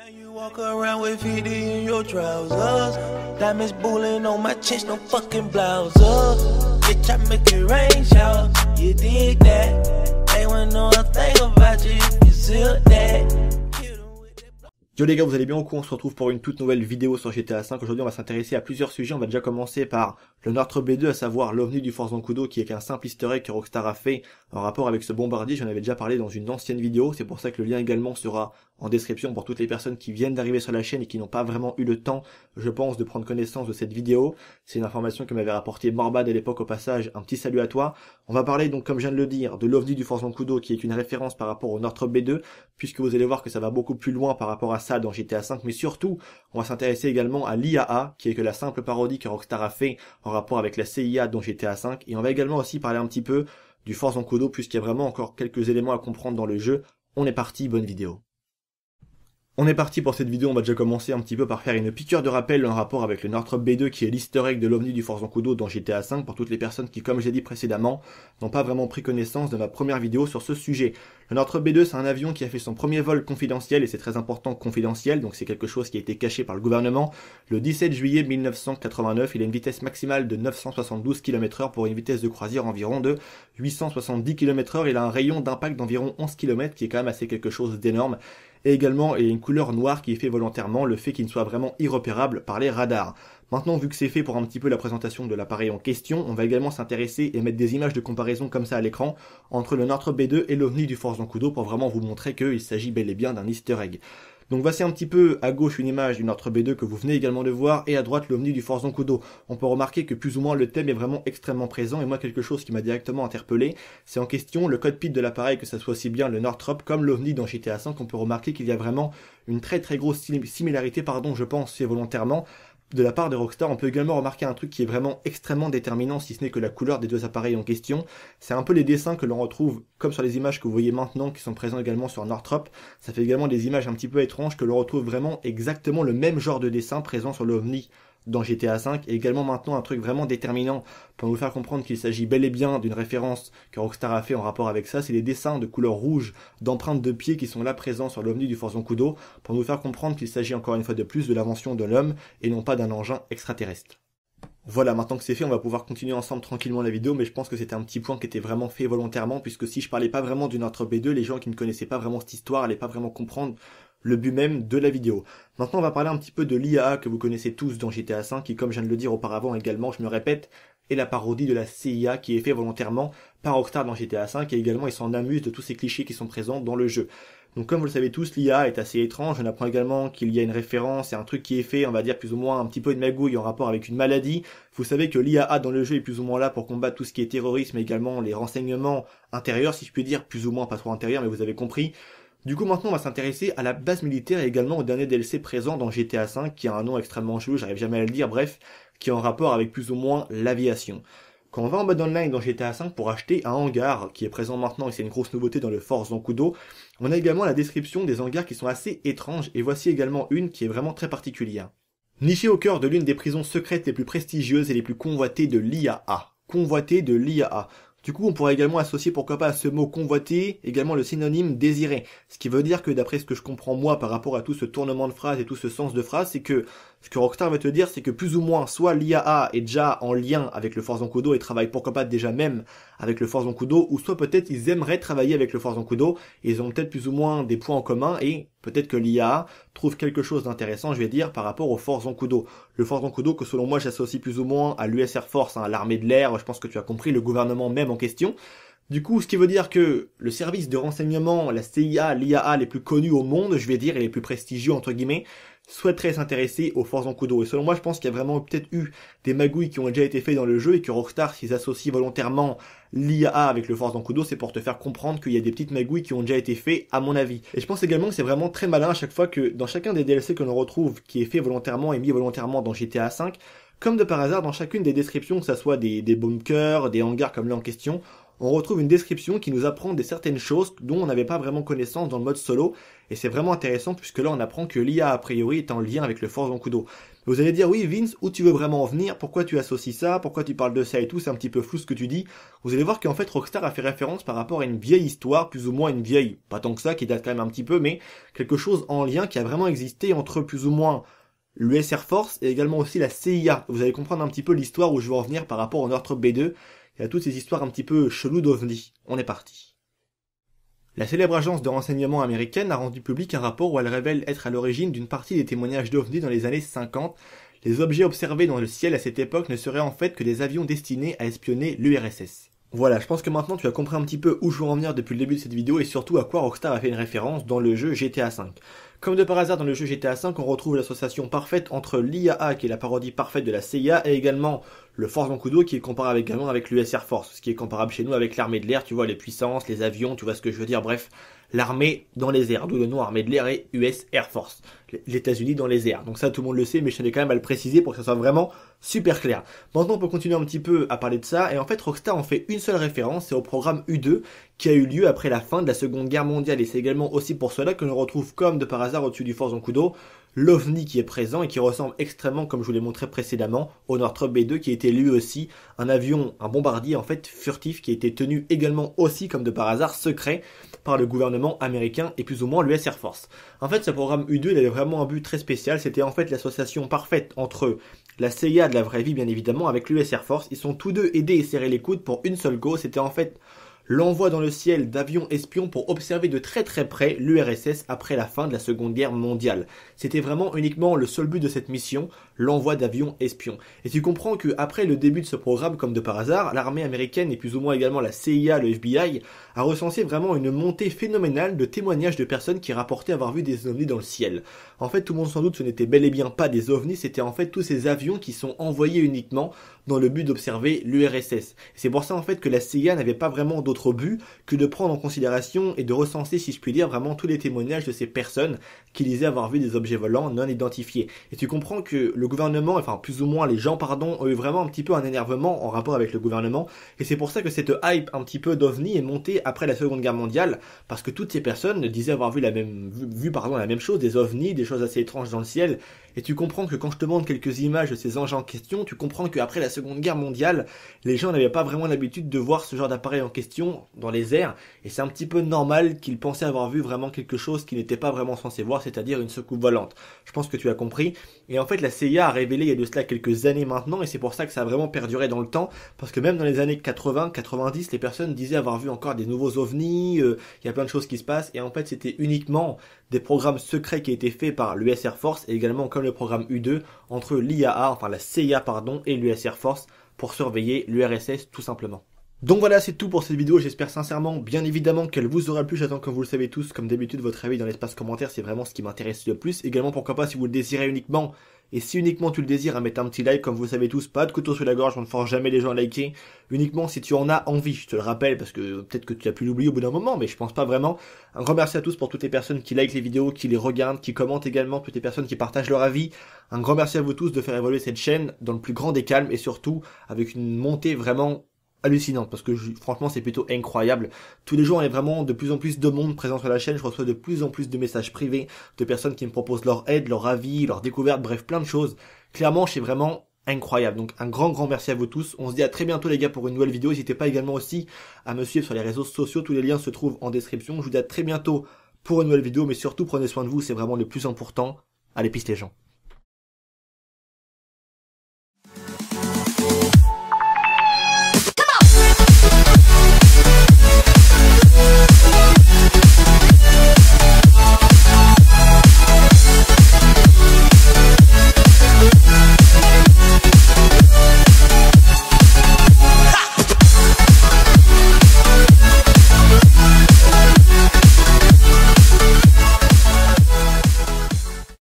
Yo les gars, vous allez bien au coup, on se retrouve pour une toute nouvelle vidéo sur GTA V. Aujourd'hui, on va s'intéresser à plusieurs sujets. On va déjà commencer par le notre B2, à savoir l'ovni du Force Kudo, qui est un simple easter egg que Rockstar a fait en rapport avec ce bombardier. J'en avais déjà parlé dans une ancienne vidéo, c'est pour ça que le lien également sera en description pour toutes les personnes qui viennent d'arriver sur la chaîne et qui n'ont pas vraiment eu le temps, je pense, de prendre connaissance de cette vidéo. C'est une information que m'avait rapporté Morbad à l'époque au passage. Un petit salut à toi. On va parler donc, comme je viens de le dire, de l'OVNI du Force Kudo qui est une référence par rapport au Northrop B2 puisque vous allez voir que ça va beaucoup plus loin par rapport à ça dans GTA V, mais surtout, on va s'intéresser également à l'IAA qui est que la simple parodie que Rockstar a fait en rapport avec la CIA dans GTA V, et on va également aussi parler un petit peu du Force Kudo puisqu'il y a vraiment encore quelques éléments à comprendre dans le jeu. On est parti, bonne vidéo. On est parti pour cette vidéo, on va déjà commencer un petit peu par faire une piqûre de rappel en rapport avec le Northrop B2 qui est l'historique de l'OVNI du Force Zancudo dans GTA V pour toutes les personnes qui, comme j'ai dit précédemment, n'ont pas vraiment pris connaissance de ma première vidéo sur ce sujet. Le Northrop B2 c'est un avion qui a fait son premier vol confidentiel et c'est très important confidentiel, donc c'est quelque chose qui a été caché par le gouvernement le 17 juillet 1989. Il a une vitesse maximale de 972 km/h pour une vitesse de croisière environ de 870 km/h. Il a un rayon d'impact d'environ 11 km, qui est quand même assez quelque chose d'énorme. Et également, il y a une couleur noire qui est fait volontairement, le fait qu'il ne soit vraiment irrepérable par les radars. Maintenant, vu que c'est fait pour un petit peu la présentation de l'appareil en question, on va également s'intéresser et mettre des images de comparaison comme ça à l'écran entre le Northrop B2 et l'OVNI du Force Zancudo pour vraiment vous montrer qu'il s'agit bel et bien d'un easter egg. Donc voici un petit peu à gauche une image d'une Northrop B2 que vous venez également de voir et à droite l'OVNI du Forzon Kudo. On peut remarquer que plus ou moins le thème est vraiment extrêmement présent et moi quelque chose qui m'a directement interpellé, c'est en question le code de l'appareil que ça soit aussi bien le Northrop comme l'OVNI dans GTA V, on peut remarquer qu'il y a vraiment une très très grosse similarité, pardon, je pense, c'est volontairement de la part de Rockstar, on peut également remarquer un truc qui est vraiment extrêmement déterminant, si ce n'est que la couleur des deux appareils en question. C'est un peu les dessins que l'on retrouve, comme sur les images que vous voyez maintenant, qui sont présents également sur Northrop. Ça fait également des images un petit peu étranges que l'on retrouve vraiment exactement le même genre de dessin présent sur l'OVNI dans GTA V et également maintenant un truc vraiment déterminant pour nous faire comprendre qu'il s'agit bel et bien d'une référence que Rockstar a fait en rapport avec ça, c'est les dessins de couleur rouge d'empreintes de pieds qui sont là présents sur l'ovni du Forzon Kudo pour nous faire comprendre qu'il s'agit encore une fois de plus de l'invention de l'homme et non pas d'un engin extraterrestre. Voilà, maintenant que c'est fait, on va pouvoir continuer ensemble tranquillement la vidéo, mais je pense que c'était un petit point qui était vraiment fait volontairement, puisque si je parlais pas vraiment d'une autre B2, les gens qui ne connaissaient pas vraiment cette histoire allaient pas vraiment comprendre le but même de la vidéo. Maintenant, on va parler un petit peu de l'IA que vous connaissez tous dans GTA V, qui, comme je viens de le dire auparavant également, je me répète, est la parodie de la CIA qui est faite volontairement par Rockstar dans GTA V, et également, ils s'en amusent de tous ces clichés qui sont présents dans le jeu. Donc comme vous le savez tous, l'IA est assez étrange. On apprend également qu'il y a une référence et un truc qui est fait, on va dire plus ou moins un petit peu une magouille en rapport avec une maladie. Vous savez que l'IA dans le jeu est plus ou moins là pour combattre tout ce qui est terrorisme et également les renseignements intérieurs, si je puis dire, plus ou moins pas trop intérieurs, mais vous avez compris. Du coup, maintenant, on va s'intéresser à la base militaire et également au dernier DLC présent dans GTA V, qui a un nom extrêmement chelou, j'arrive jamais à le dire, bref, qui est en rapport avec plus ou moins l'aviation. Quand on va en mode online dans GTA V pour acheter un hangar qui est présent maintenant et c'est une grosse nouveauté dans le Force d'eau, on a également la description des hangars qui sont assez étranges et voici également une qui est vraiment très particulière. Niché au cœur de l'une des prisons secrètes les plus prestigieuses et les plus convoitées de l'IAA. Convoitées de l'IAA. Du coup, on pourrait également associer pourquoi pas à ce mot convoité également le synonyme désiré. Ce qui veut dire que d'après ce que je comprends moi par rapport à tout ce tournement de phrase et tout ce sens de phrase, c'est que ce que Rockstar veut te dire, c'est que plus ou moins, soit l'IAA est déjà en lien avec le Force Kudo et travaille pourquoi pas déjà même avec le Force Kudo, ou soit peut-être ils aimeraient travailler avec le Force Kudo, et ils ont peut-être plus ou moins des points en commun, et peut-être que l'IAA trouve quelque chose d'intéressant, je vais dire, par rapport au Force Kudo. Le Force Kudo que selon moi j'associe plus ou moins à l'US Air Force, hein, à l'armée de l'air, je pense que tu as compris, le gouvernement même en question. Du coup, ce qui veut dire que le service de renseignement, la CIA, l'IAA les plus connus au monde, je vais dire, et les plus prestigieux entre guillemets, souhaiterait s'intéresser aux forces en Kudo. Et selon moi, je pense qu'il y a vraiment peut-être eu des magouilles qui ont déjà été faites dans le jeu et que Rockstar, s'ils associent volontairement l'IA avec le force en Kudo, c'est pour te faire comprendre qu'il y a des petites magouilles qui ont déjà été faites, à mon avis. Et je pense également que c'est vraiment très malin à chaque fois que dans chacun des DLC que l'on retrouve, qui est fait volontairement et mis volontairement dans GTA V, comme de par hasard, dans chacune des descriptions, que ça soit des, des bunkers, des hangars comme là en question, on retrouve une description qui nous apprend des certaines choses dont on n'avait pas vraiment connaissance dans le mode solo, et c'est vraiment intéressant puisque là on apprend que l'IA a priori est en lien avec le Force Kudo. Vous allez dire oui Vince, où tu veux vraiment en venir, pourquoi tu associes ça, pourquoi tu parles de ça et tout, c'est un petit peu flou ce que tu dis. Vous allez voir qu'en fait Rockstar a fait référence par rapport à une vieille histoire, plus ou moins une vieille, pas tant que ça, qui date quand même un petit peu, mais quelque chose en lien qui a vraiment existé entre plus ou moins l'US Air Force et également aussi la CIA. Vous allez comprendre un petit peu l'histoire où je veux en venir par rapport au Northrop B2 à toutes ces histoires un petit peu cheloues d'OVNI. On est parti. La célèbre agence de renseignement américaine a rendu public un rapport où elle révèle être à l'origine d'une partie des témoignages d'OVNI dans les années 50. Les objets observés dans le ciel à cette époque ne seraient en fait que des avions destinés à espionner l'URSS. Voilà, je pense que maintenant tu as compris un petit peu où je veux en venir depuis le début de cette vidéo et surtout à quoi Rockstar a fait une référence dans le jeu GTA V. Comme de par hasard dans le jeu GTA V, on retrouve l'association parfaite entre l'IAA, qui est la parodie parfaite de la CIA, et également le Force d'eau qui est comparable également avec l'US Air Force, ce qui est comparable chez nous avec l'armée de l'air, tu vois, les puissances, les avions, tu vois ce que je veux dire, bref l'armée dans les airs, d'où le nom armée de l'air et US Air Force, les États-Unis dans les airs. Donc ça tout le monde le sait, mais je tenais quand même à le préciser pour que ça soit vraiment super clair. Maintenant on peut continuer un petit peu à parler de ça, et en fait Rockstar en fait une seule référence, c'est au programme U2 qui a eu lieu après la fin de la Seconde Guerre mondiale, et c'est également aussi pour cela que l'on retrouve comme de par hasard au-dessus du force en d'eau l'OVNI qui est présent et qui ressemble extrêmement, comme je vous l'ai montré précédemment, au Northrop B2 qui était lui aussi un avion, un bombardier en fait furtif qui était tenu également aussi, comme de par hasard, secret par le gouvernement américain et plus ou moins l'US Air Force. En fait, ce programme U2, il avait vraiment un but très spécial. C'était en fait l'association parfaite entre la CIA de la vraie vie, bien évidemment, avec l'US Air Force. Ils sont tous deux aidés et serrés les coudes pour une seule go. C'était en fait l'envoi dans le ciel d'avions espions pour observer de très très près l'URSS après la fin de la Seconde Guerre mondiale. C'était vraiment uniquement le seul but de cette mission, l'envoi d'avions espions. Et tu comprends que après le début de ce programme, comme de par hasard, l'armée américaine et plus ou moins également la CIA, le FBI, a recensé vraiment une montée phénoménale de témoignages de personnes qui rapportaient avoir vu des ovnis dans le ciel. En fait, tout le monde sans doute, ce n'était bel et bien pas des ovnis, c'était en fait tous ces avions qui sont envoyés uniquement dans le but d'observer l'URSS. C'est pour ça en fait que la CIA n'avait pas vraiment d'autre but que de prendre en considération et de recenser, si je puis dire, vraiment tous les témoignages de ces personnes qui disaient avoir vu des objets volants non identifiés. Et tu comprends que le gouvernement, enfin plus ou moins les gens, pardon, ont eu vraiment un petit peu un énervement en rapport avec le gouvernement. Et c'est pour ça que cette hype un petit peu d'OVNI est montée après la Seconde Guerre mondiale, parce que toutes ces personnes disaient avoir vu la même, vu, pardon, la même chose, des ovnis, des choses assez étranges dans le ciel. Et tu comprends que quand je te montre quelques images de ces engins en question, tu comprends qu'après la Seconde Guerre mondiale, les gens n'avaient pas vraiment l'habitude de voir ce genre d'appareil en question dans les airs, et c'est un petit peu normal qu'ils pensaient avoir vu vraiment quelque chose qu'ils n'étaient pas vraiment censés voir, c'est-à-dire une secoupe volante. Je pense que tu as compris. Et en fait, la CIA a révélé il y a de cela quelques années maintenant, et c'est pour ça que ça a vraiment perduré dans le temps, parce que même dans les années 80, 90, les personnes disaient avoir vu encore des nouveaux ovnis, euh, il y a plein de choses qui se passent, et en fait c'était uniquement des programmes secrets qui étaient faits par l'US Air Force, et également comme le programme U2, entre l'IAA, enfin la CIA pardon, et l'US Air Force, pour surveiller l'URSS tout simplement. Donc voilà, c'est tout pour cette vidéo. J'espère sincèrement, bien évidemment, qu'elle vous aura plu. J'attends, comme vous le savez tous, comme d'habitude, votre avis dans l'espace commentaire. C'est vraiment ce qui m'intéresse le plus. Également, pourquoi pas, si vous le désirez uniquement, et si uniquement tu le désires, à hein, mettre un petit like, comme vous savez tous, pas de couteau sous la gorge, on ne force jamais les gens à liker. Uniquement si tu en as envie. Je te le rappelle, parce que peut-être que tu as pu l'oublier au bout d'un moment, mais je pense pas vraiment. Un grand merci à tous pour toutes les personnes qui likent les vidéos, qui les regardent, qui commentent également, toutes les personnes qui partagent leur avis. Un grand merci à vous tous de faire évoluer cette chaîne dans le plus grand des calmes et surtout avec une montée vraiment hallucinante parce que franchement c'est plutôt incroyable. Tous les jours on est vraiment de plus en plus de monde présent sur la chaîne, je reçois de plus en plus de messages privés de personnes qui me proposent leur aide, leur avis, leur découverte, bref plein de choses. Clairement c'est vraiment incroyable. Donc un grand grand merci à vous tous. On se dit à très bientôt les gars pour une nouvelle vidéo. N'hésitez pas également aussi à me suivre sur les réseaux sociaux, tous les liens se trouvent en description. Je vous dis à très bientôt pour une nouvelle vidéo mais surtout prenez soin de vous, c'est vraiment le plus important. Allez piste les gens.